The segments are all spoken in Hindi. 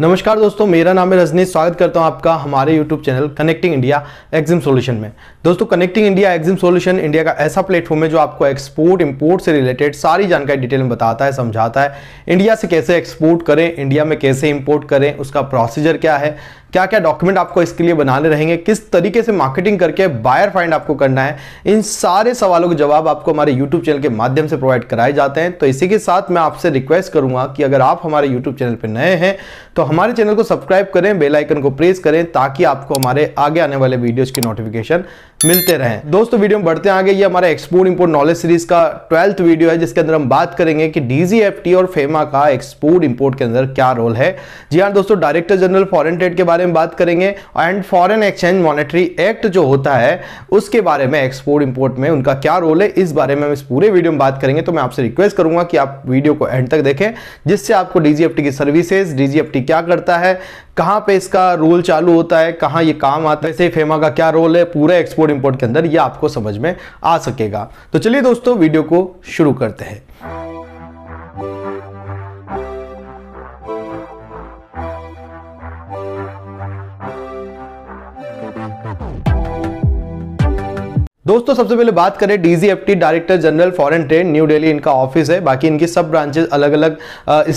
नमस्कार दोस्तों मेरा नाम है रजनीश स्वागत करता हूं आपका हमारे YouTube channel connecting India EXIM solution में दोस्तों connecting India EXIM solution India का ऐसा प्लेटफॉर्म है जो आपको एक्सपोर्ट इंपोर्ट से रिलेटेड सारी जानकारी डिटेल में बताता है समझाता है इंडिया से कैसे एक्सपोर्ट करें इंडिया में कैसे इम्पोर्ट करें उसका प्रोसीजर क्या है क्या क्या डॉक्यूमेंट आपको इसके लिए बनाने रहेंगे किस तरीके से मार्केटिंग करके बायर फाइंड आपको करना है इन सारे सवालों के जवाब आपको हमारे यूट्यूब चैनल के माध्यम से प्रोवाइड कराए जाते हैं तो इसी के साथ मैं आपसे रिक्वेस्ट करूंगा कि अगर आप हमारे यूट्यूब चैनल पर नए हैं तो हमारे चैनल को सब्सक्राइब करें बेलाइकन को प्रेस करें ताकि आपको हमारे आगे आने वाले वीडियोज की नोटिफिकेशन मिलते रहें दोस्तों वीडियो में बढ़ते आगे ये हमारे एक्सपोर्ट इंपोर्ट नॉलेज सीरीज का ट्वेल्थ वीडियो है जिसके अंदर हम बात करेंगे कि डीजीएफटी और फेमा का एक्सपोर्ट इम्पोर्ट के अंदर क्या रोल है जी हाँ दोस्तों डायरेक्टर जनरल फॉरन ट्रेड के बारे बारे में बात करेंगे and foreign exchange monetary act जो होता है उसके बारे में एक्सपोर्ट इंपोर्ट में उनका क्या रोल है इस बारे में हम इस पूरे वीडियो में बात करेंगे तो मैं आपसे रिक्वेस्ट करूंगा कि आप वीडियो को एंड तक देखें जिससे आपको डीजीएफटी की सर्विसेज डीजीएफटी क्या करता है कहाँ पे इसका रोल चालू होता है कहाँ ये काम आता है फेमा का क्या रोल है पूरे एक्सपोर्ट इंपोर्ट के अंदर ये आपको समझ में आ सकेगा तो चलिए दोस्तों वीडियो को शुरू करते हैं दोस्तों सबसे पहले बात करें DGFT director general foreign trade new Delhi इनका ऑफिस है बाकी इनकी सब ब्रांचेस अलग अलग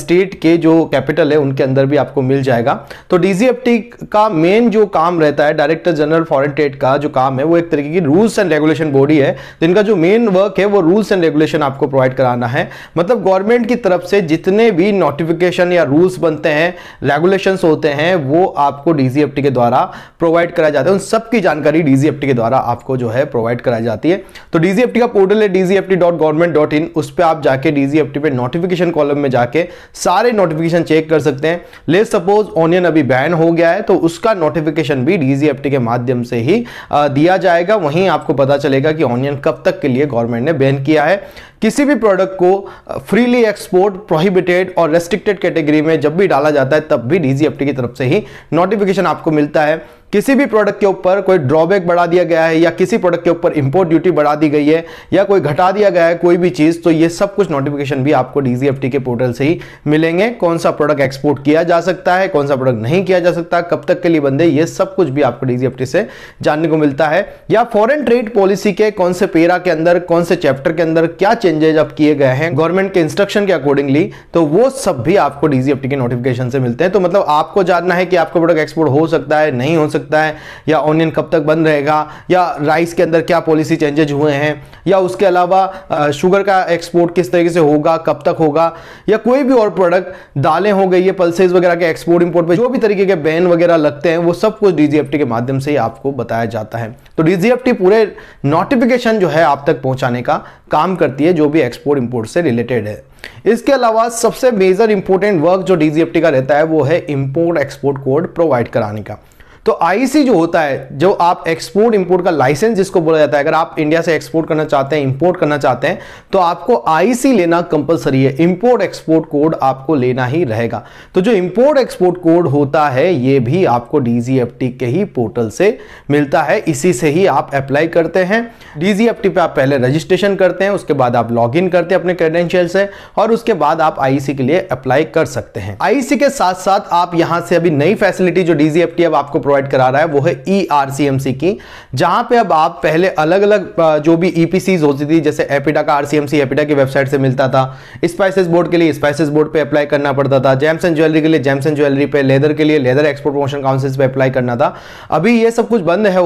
स्टेट के जो कैपिटल है उनके अंदर भी आपको मिल जाएगा तो डीजीएफटी का मेन जो काम रहता है डायरेक्टर जनरल फॉरेन ट्रेड का जो काम है वो एक तरीके की रूल्स एंड रेगुलेशन बॉडी है तो इनका जो मेन वर्क है वो रूल्स एंड रेगुलेशन आपको प्रोवाइड कराना है मतलब गवर्नमेंट की तरफ से जितने भी नोटिफिकेशन या रूल्स बनते हैं रेगुलेशन होते हैं वो आपको डीजीएफटी के द्वारा प्रोवाइड कराया जाता है उन सबकी जानकारी डीजीएफटी के द्वारा आपको जो है प्रोवाइड प्रोवाइड कराई जाती है तो डीजीएफटी का पोर्टल है DGFT dot dot government in उस पर आप जाके डीजीएफटी पे नोटिफिकेशन कॉलम में जाके सारे नोटिफिकेशन चेक कर सकते हैं ले सपोज ऑनियन अभी बैन हो गया है तो उसका नोटिफिकेशन भी डीजीएफटी के माध्यम से ही दिया जाएगा वहीं आपको पता चलेगा कि ऑनियन कब तक के लिए गवर्नमेंट ने बैन किया है किसी भी प्रोडक्ट को फ्रीली एक्सपोर्ट प्रोहिबिटेड और रेस्ट्रिक्टेड कैटेगरी में जब भी डाला जाता है तब भी डीजीएफटी की तरफ से ही नोटिफिकेशन आपको मिलता है किसी भी प्रोडक्ट के ऊपर कोई ड्रॉबैक बढ़ा दिया गया है या किसी प्रोडक्ट के ऊपर इंपोर्ट ड्यूटी बढ़ा दी गई है या कोई घटा दिया गया है कोई भी चीज़ तो ये सब कुछ नोटिफिकेशन भी आपको डीजीएफटी के पोर्टल से ही मिलेंगे कौन सा प्रोडक्ट एक्सपोर्ट किया जा सकता है कौन सा प्रोडक्ट नहीं किया जा सकता कब तक के लिए बंदे ये सब कुछ भी आपको डीजीएफटी से जानने को मिलता है या फॉरेन ट्रेड पॉलिसी के कौन से पेरा के अंदर कौन से चैप्टर के अंदर क्या चेंजेज अब किए गए हैं गवर्नमेंट के इंस्ट्रक्शन के अकॉर्डिंगली तो वो सब भी आपको डीजीएफटी के नोटिफिकेशन से मिलते हैं तो मतलब आपको जानना है कि आपका प्रोडक्ट एक्सपोर्ट हो सकता है नहीं हो सकता सकता है या ऑनियन कब तक बंद रहेगा या राइस के अंदर क्या पॉलिसी चेंजेज हुए हैं या उसके अलावा शुगर का एक्सपोर्ट किस तरीके से होगा कब तक होगा या कोई भी और प्रोडक्ट दालें हो गई है पल्सेज वगैरह के एक्सपोर्ट इम्पोर्ट पर जो भी तरीके के बैन वगैरह लगते हैं वो सब कुछ डीजीएफटी के माध्यम से ही आपको बताया जाता है तो डीजीएफटी पूरे नोटिफिकेशन जो है आप तक पहुंचाने का काम करती है जो भी एक्सपोर्ट इम्पोर्ट से रिलेटेड है इसके अलावा सबसे मेजर इंपोर्टेंट वर्क जो डीजीएफटी का रहता है वो है इंपोर्ट एक्सपोर्ट कोड प्रोवाइड कराने का तो आईसी जो होता है जो आप एक्सपोर्ट इंपोर्ट का लाइसेंस जिसको बोला जाता है अगर आप इंडिया से एक्सपोर्ट करना चाहते हैं इंपोर्ट करना चाहते हैं तो आपको आईसी लेना कंपलसरी है इंपोर्ट एक्सपोर्ट कोड आपको लेना ही रहेगा तो जो इंपोर्ट एक्सपोर्ट कोड होता है ये भी आपको डीजीएफटी के ही पोर्टल से मिलता है इसी से ही आप अप्लाई करते हैं डीजीएफटी पे आप पहले रजिस्ट्रेशन करते हैं उसके बाद आप लॉग करते हैं अपने क्रेडेंशियल से और उसके बाद आप आईसी के लिए अप्लाई कर सकते हैं आईसी के साथ साथ आप यहां से अभी नई फैसिलिटी जो डीजीएफटी अब आपको प्रोवाइड प्रोवाइड करा रहा है वो है ई आर सी एम सी की जहां पे अब आप पहले अलग अलग जो भी ई पी सीज होती थी जैसे एपिडा का R C M C APEDA की वेबसाइट से मिलता था स्पाइसिस बोर्ड के लिए स्पाइसिस बोर्ड पर अप्लाई करना पड़ता था जेम्स एंड ज्वेलरी के लिए जेम्स एंड ज्वेलरी पे लेदर के लिए लेदर एक्सपोर्ट प्रमोशन काउंसिल पर अप्लाई करना था अभी यह सब कुछ बंद है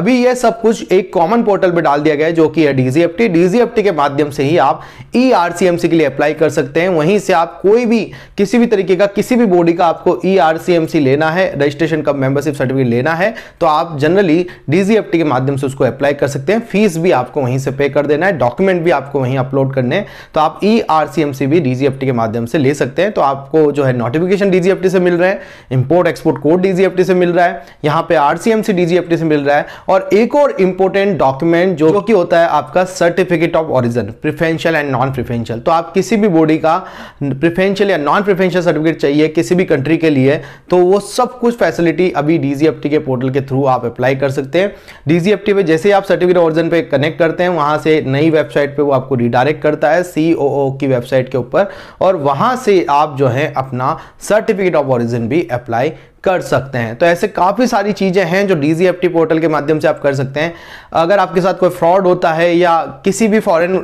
अभी यह सब कुछ एक कॉमन पोर्टल पर डाल दिया गया है जो कि है डीजीएफटी डीजीएफटी के माध्यम से ही आप ई आर सी एम सी के लिए अप्लाई कर सकते हैं वहीं से आप कोई भी किसी भी तरीके का किसी भी बॉडी का आपको ई आर सी एम सी लेना है रजिस्ट्रेशन कब मेंबरशिप सर्टिफिकेट लेना है तो आप जनरली डी के माध्यम से उसको अप्लाई कर सकते हैं फीस भी आपको वहीं से पे कर देना है डॉक्यूमेंट भी आपको वहीं अपलोड करने तो आप ई e आर भी डी के माध्यम से ले सकते हैं तो आपको जो है नोटिफिकेशन डी से मिल रहा है इंपोर्ट एक्सपोर्ट कोड डी से मिल रहा है यहाँ पे आरसीएमसी डीजीएफटी से मिल रहा है और एक और इंपॉर्टेंट डॉक्यूमेंट जो कि होता है आपका certificate of origin preferential and non preferential तो आप किसी भी बॉडी का प्रिफेंशियल या नॉन प्रिफेंशियल सर्टिफिकेट चाहिए किसी भी कंट्री के लिए तो वो सब कुछ फैसिलिटी अभी डी डीजीएफटी के पोर्टल के थ्रू आप अप्लाई कर सकते हैं डीजीएफटी पे जैसे आप सर्टिफिकेट ऑर्जन पे कनेक्ट करते हैं वहां से नई वेबसाइट पे वो आपको रिडायरेक्ट करता है सी की वेबसाइट के ऊपर और वहां से आप जो है अपना सर्टिफिकेट ऑफ ऑरिजन भी अप्लाई कर सकते हैं तो ऐसे काफ़ी सारी चीज़ें हैं जो डी पोर्टल के माध्यम से आप कर सकते हैं अगर आपके साथ कोई फ्रॉड होता है या किसी भी फॉरेन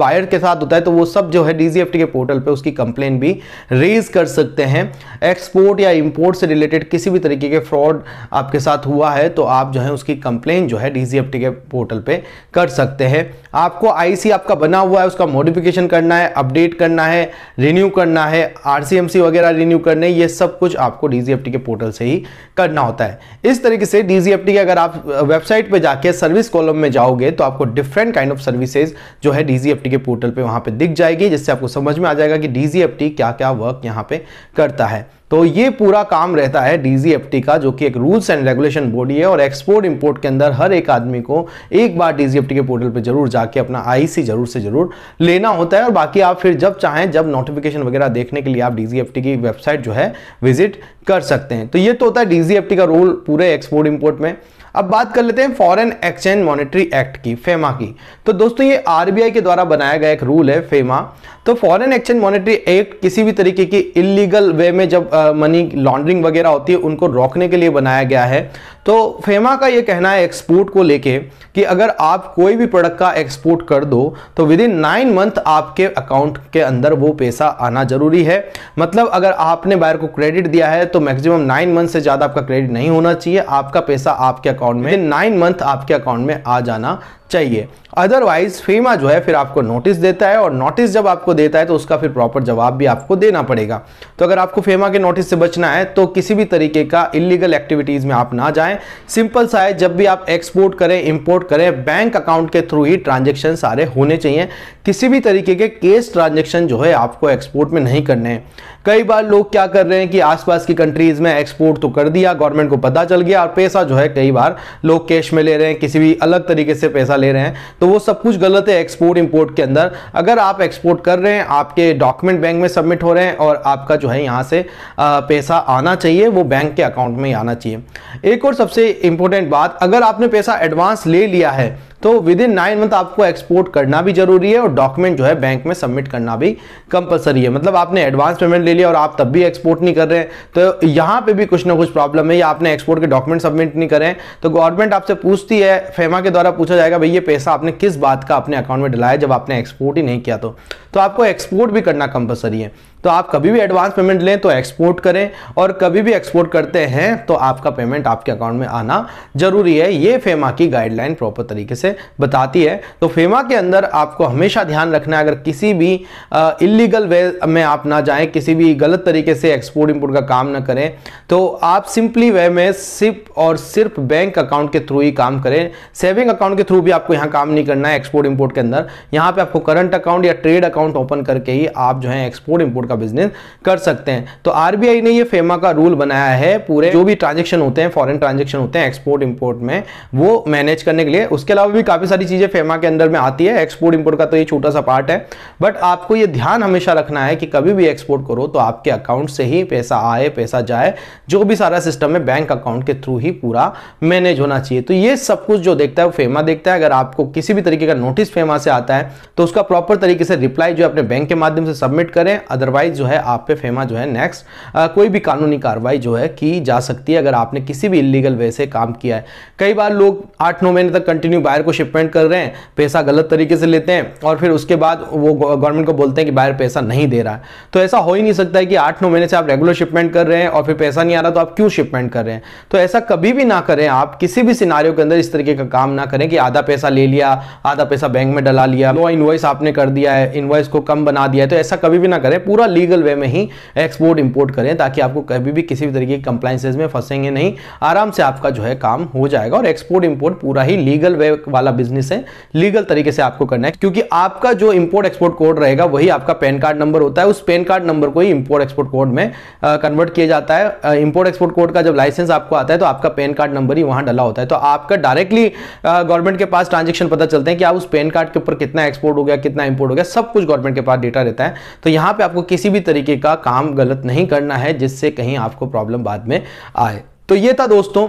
बायर के साथ होता है तो वो सब जो है डी के पोर्टल पे उसकी कंप्लेन भी रेज कर सकते हैं एक्सपोर्ट या इम्पोर्ट से रिलेटेड किसी भी तरीके के फ्रॉड आपके साथ हुआ है तो आप जो है उसकी कंप्लेन जो है डी के पोर्टल पर कर सकते हैं आपको आईसी आपका बना हुआ है उसका मॉडिफिकेशन करना है अपडेट करना है रिन्यू करना है आरसीएमसी वगैरह रिन्यू करने ये सब कुछ आपको डीजीएफटी के पोर्टल से ही करना होता है इस तरीके से डीजीएफटी के अगर आप वेबसाइट पर जाके सर्विस कॉलम में जाओगे तो आपको डिफरेंट काइंड ऑफ सर्विसेज जो है डीजीएफटी के पोर्टल पर वहाँ पर दिख जाएगी जिससे आपको समझ में आ जाएगा कि डीजीएफटी क्या क्या वर्क यहाँ पर करता है तो ये पूरा काम रहता है डीजीएफटी का जो कि एक रूल्स एंड रेगुलेशन बॉडी है और एक्सपोर्ट इंपोर्ट के अंदर हर एक आदमी को एक बार डीजीएफटी के पोर्टल पर जरूर जाके अपना आईसी जरूर से जरूर लेना होता है और बाकी आप फिर जब चाहें जब नोटिफिकेशन वगैरह देखने के लिए आप डीजीएफटी की वेबसाइट जो है विजिट कर सकते हैं तो ये तो होता है डीजीएफटी का रोल पूरे एक्सपोर्ट इम्पोर्ट में अब बात कर लेते हैं फॉरेन एक्सचेंज मॉनिटरी एक्ट की फेमा की तो दोस्तों ये आरबीआई के द्वारा बनाया गया एक रूल है फेमा तो फॉरेन एक्सचेंज मॉनिटरी एक्ट किसी भी तरीके की इलीगल वे में जब मनी लॉन्ड्रिंग वगैरह होती है उनको रोकने के लिए बनाया गया है तो फेमा का ये कहना है एक्सपोर्ट को लेके कि अगर आप कोई भी प्रोडक्ट का एक्सपोर्ट कर दो तो विद इन नाइन मंथ आपके अकाउंट के अंदर वो पैसा आना जरूरी है मतलब अगर आपने बायर को क्रेडिट दिया है तो मैक्सिमम नाइन मंथ से ज़्यादा आपका क्रेडिट नहीं होना चाहिए आपका पैसा आपके अकाउंट अकाउंट में नाइन मंथ आपके अकाउंट में आ जाना चाहिए अदरवाइज फीमा जो है फिर आपको नोटिस देता है और नोटिस जब आपको देता है तो उसका फिर प्रॉपर जवाब भी आपको देना पड़ेगा तो अगर आपको फेमा के नोटिस से बचना है तो किसी भी तरीके का इलीगल एक्टिविटीज़ में आप ना जाएं सिंपल सा है जब भी आप एक्सपोर्ट करें इंपोर्ट करें बैंक अकाउंट के थ्रू ही ट्रांजेक्शन सारे होने चाहिए किसी भी तरीके के केस ट्रांजेक्शन जो है आपको एक्सपोर्ट में नहीं करने हैं कई बार लोग क्या कर रहे हैं कि आसपास की कंट्रीज़ में एक्सपोर्ट तो कर दिया गवर्नमेंट को पता चल गया और पैसा जो है कई बार लोग कैश में ले रहे हैं किसी भी अलग तरीके से पैसा ले रहे हैं तो वो सब कुछ गलत है एक्सपोर्ट इम्पोर्ट के अंदर अगर आप एक्सपोर्ट कर रहे हैं आपके डॉक्यूमेंट बैंक में सबमिट हो रहे हैं और आपका जो है यहाँ से पैसा आना चाहिए वो बैंक के अकाउंट में आना चाहिए एक और सबसे इंपॉर्टेंट बात अगर आपने पैसा एडवांस ले लिया है तो विद इन नाइन मंथ आपको एक्सपोर्ट करना भी जरूरी है और डॉक्यूमेंट जो है बैंक में सबमिट करना भी कंपलसरी है मतलब आपने एडवांस पेमेंट ले लिया और आप तब भी एक्सपोर्ट नहीं कर रहे हैं तो यहाँ पे भी कुछ ना कुछ प्रॉब्लम है या आपने एक्सपोर्ट के डॉक्यूमेंट सबमिट नहीं करें तो गवर्नमेंट आपसे पूछती है फेमा के द्वारा पूछा जाएगा भाई ये पैसा आपने किस बात का अपने अकाउंट में डलाया जब आपने एक्सपोर्ट ही नहीं किया तो, तो आपको एक्सपोर्ट भी करना कंपलसरी है तो आप कभी भी एडवांस पेमेंट लें तो एक्सपोर्ट करें और कभी भी एक्सपोर्ट करते हैं तो आपका पेमेंट आपके अकाउंट में आना जरूरी है ये फेमा की गाइडलाइन प्रॉपर तरीके से बताती है तो फेमा के अंदर आपको हमेशा ध्यान रखना है अगर किसी भी इलीगल वे में आप ना जाएं किसी भी गलत तरीके से एक्सपोर्ट इम्पोर्ट का काम ना करें तो आप सिंपली वे में सिर्फ और सिर्फ बैंक अकाउंट के थ्रू ही काम करें सेविंग अकाउंट के थ्रू भी आपको यहाँ काम नहीं करना है एक्सपोर्ट इम्पोर्ट के अंदर यहाँ पे आपको करंट अकाउंट या ट्रेड अकाउंट ओपन करके ही आप जो है एक्सपोर्ट इम्पोर्ट का का बिजनेस कर सकते हैं तो आरबीआई ने ये फेमा का रूल बनाया है पूरे जो भी ट्रांजेक्शन होते हैं फॉरन ट्रांजेक्शन होते हैं एक्सपोर्ट इम्पोर्ट में वो मैनेज करने के लिए उसके अलावा भी काफ़ी सारी चीज़ें फेमा के अंदर में आती है एक्सपोर्ट इम्पोर्ट का तो ये छोटा सा पार्ट है बट आपको ये ध्यान हमेशा रखना है कि कभी भी एक्सपोर्ट करो तो आपके अकाउंट से ही पैसा आए पैसा जाए जो भी सारा सिस्टम है बैंक अकाउंट के थ्रू ही पूरा मैनेज होना चाहिए तो ये सब कुछ जो देखता है वो फेमा देखता है अगर आपको किसी भी तरीके का नोटिस फेमा से आता है तो उसका प्रॉपर तरीके से रिप्लाई जो अपने बैंक के माध्यम से सबमिट करें अदरवाइज कार्रवाई जो है आप पे फेमा जो है नेक्स्ट कोई भी कानूनी कार्रवाई जो है की जा सकती है अगर आपने किसी भी इलीगल वे से काम किया है कई बार लोग आठ नौ महीने तक कंटिन्यू बायर को शिपमेंट कर रहे हैं पैसा गलत तरीके से लेते हैं और फिर उसके बाद वो गवर्नमेंट को बोलते हैं कि बायर पैसा नहीं दे रहा है तो ऐसा हो ही नहीं सकता है कि आठ नौ महीने से आप रेगुलर शिपमेंट कर रहे हैं और फिर पैसा नहीं आ रहा तो आप क्यों शिपमेंट कर रहे हैं तो ऐसा कभी भी ना करें आप किसी भी सिनारियो के अंदर इस तरीके का काम ना करें कि आधा पैसा ले लिया आधा पैसा बैंक में डला लिया नो इनवॉइस आपने कर दिया है इनवॉइस को कम बना दिया है तो ऐसा कभी भी ना करें पूरा लीगल वे में ही एक्सपोर्ट इंपोर्ट करें ताकि आपको कभी भी किसी भी तरीके की कंप्लाइंसेज में फंसेंगे नहीं आराम से आपका जो है काम हो जाएगा और एक्सपोर्ट इम्पोर्ट पूरा ही लीगल वे वाला बिजनेस है लीगल तरीके से आपको करना है क्योंकि आपका जो इम्पोर्ट एक्सपोर्ट कोड रहेगा वही आपका पैन कार्ड नंबर होता है उस पैन कार्ड नंबर को ही इम्पोर्ट एक्सपोर्ट कोड में कन्वर्ट किया जाता है इम्पोर्ट एक्सपोर्ट कोड का जब लाइसेंस आपको आता है तो आपका पैन कार्ड नंबर ही वहां डला होता है तो आपका डायरेक्टली गवर्नमेंट के पास ट्रांजेक्शन पता चलते हैं कि आप उस पैन कार्ड के ऊपर कितना एक्सपोर्ट हो गया कितना इंपोर्ट हो गया सब कुछ गवर्नमेंट के पास डेटा रहता है तो यहाँ पे आपको किसी भी तरीके का काम गलत नहीं करना है जिससे कहीं आपको प्रॉब्लम बाद में आए तो ये था दोस्तों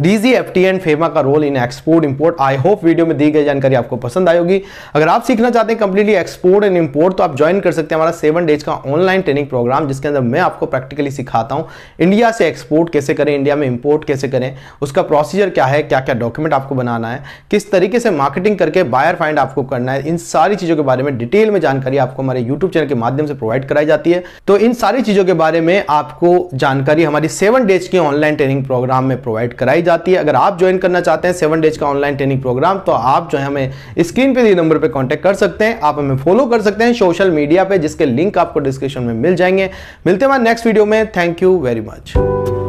DG F T and FEMA का role in export import I hope video में दी गई जानकारी आपको पसंद आई होगी अगर आप सीखना चाहते हैं कंप्लीटली एक्सपोर्ट एंड इंपोर्ट तो आप ज्वाइन कर सकते हैं हमारा सेवन डेज का ऑनलाइन ट्रेनिंग प्रोग्राम जिसके अंदर मैं आपको प्रैक्टिकली सिखाता हूँ इंडिया से एक्सपोर्ट कैसे करें इंडिया में इम्पोर्ट कैसे करें उसका प्रोसीजर क्या है क्या क्या डॉक्यूमेंट आपको बनाना है किस तरीके से मार्केटिंग करके बायर फाइंड आपको करना है इन सारी चीज़ों के बारे में डिटेल में जानकारी आपको हमारे यूट्यूब चैनल के माध्यम से प्रोवाइड कराई जाती है तो इन सारी चीज़ों के बारे में आपको जानकारी हमारी सेवन डेज के ऑनलाइन ट्रेनिंग प्रोग्राम में प्रोवाइड कराई जाती है अगर आप ज्वाइन करना चाहते हैं सेवन डेज का ऑनलाइन ट्रेनिंग प्रोग्राम तो आप जो है हमें स्क्रीन पे दिए नंबर पर कॉन्टेक्ट कर सकते हैं आप हमें फॉलो कर सकते हैं सोशल मीडिया पर जिसके लिंक आपको डिस्क्रिप्शन में मिल जाएंगे मिलते हैं नेक्स्ट वीडियो में थैंक यू वेरी मच